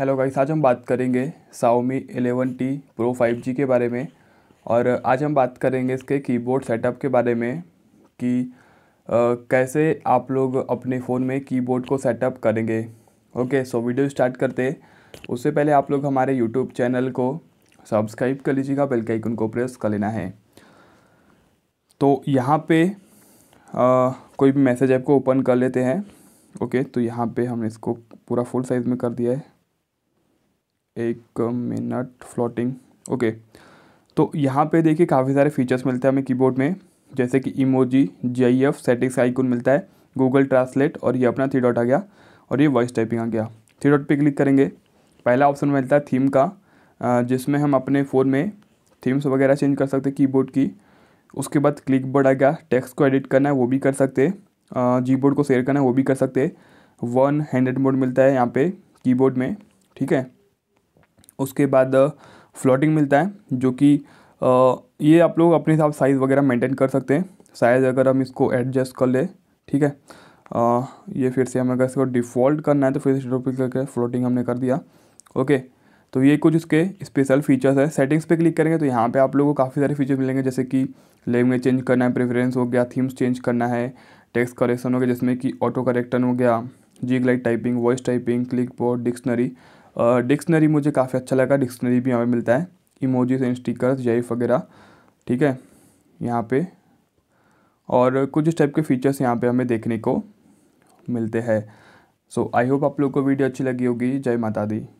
hello guys आज हम बात करेंगे साओमी 11T फाइव जी के बारे में और आज हम बात करेंगे इसके कीबोर्ड सेटअप के बारे में कि आ, कैसे आप लोग अपने फ़ोन में कीबोर्ड को सेटअप करेंगे ओके सो वीडियो स्टार्ट करते उससे पहले आप लोग हमारे यूट्यूब चैनल को सब्सक्राइब कर लीजिएगा बेल के आइकन को प्रेस कर लेना है तो यहाँ पर कोई भी मैसेज ऐप को ओपन कर लेते हैं ओके तो यहाँ पर हमने इसको पूरा फुल साइज़ में कर दिया है एक मिनट फ्लोटिंग ओके तो यहाँ पे देखिए काफ़ी सारे फीचर्स मिलते हैं हमें कीबोर्ड में जैसे कि emoji G I F settings icon मिलता है गूगल ट्रांसलेट और ये अपना थ्री डॉट आ गया और ये वॉइस टाइपिंग आ गया थ्री डॉट पे क्लिक करेंगे पहला ऑप्शन मिलता है थीम का जिसमें हम अपने फ़ोन में थीम्स वगैरह चेंज कर सकते हैं कीबोर्ड की उसके बाद क्लिक बोर्ड आ गया टेक्स्ट को एडिट करना है वो भी कर सकते जी बोर्ड को शेयर करना है वो भी कर सकते वन हैंडेड मोड मिलता है यहाँ पे कीबोर्ड में ठीक है उसके बाद फ्लोटिंग मिलता है जो कि ये आप लोग अपने हिसाब साइज़ वगैरह मेंटेन कर सकते हैं साइज़ अगर हम इसको एडजस्ट कर ले ठीक है आ, ये फिर से हमें अगर इसको डिफ़ॉल्ट करना है तो फिर से टॉपिक करके फ्लोटिंग हमने कर दिया ओके तो ये कुछ इसके स्पेशल फीचर्स है सेटिंग्स पे क्लिक करेंगे तो यहाँ पे आप लोगों को काफ़ी सारे फीचर्स मिलेंगे जैसे कि लैंग्वेज चेंज करना है प्रेफरेंस हो गया थीम्स चेंज करना है टेक्स्ट करेक्शन हो गया जिसमें कि ऑटो करेक्टन हो गया जी like typing voice typing clipboard dictionary dictionary मुझे काफ़ी अच्छा लगा डिक्शनरी भी यहाँ पे मिलता है इमोजीज एंड स्टिकर्स जेफ वगैरह ठीक है यहाँ पे और कुछ इस टाइप के फीचर्स यहाँ पे हमें देखने को मिलते हैं सो आई होप आप लोग को वीडियो अच्छी लगी होगी जय माता दी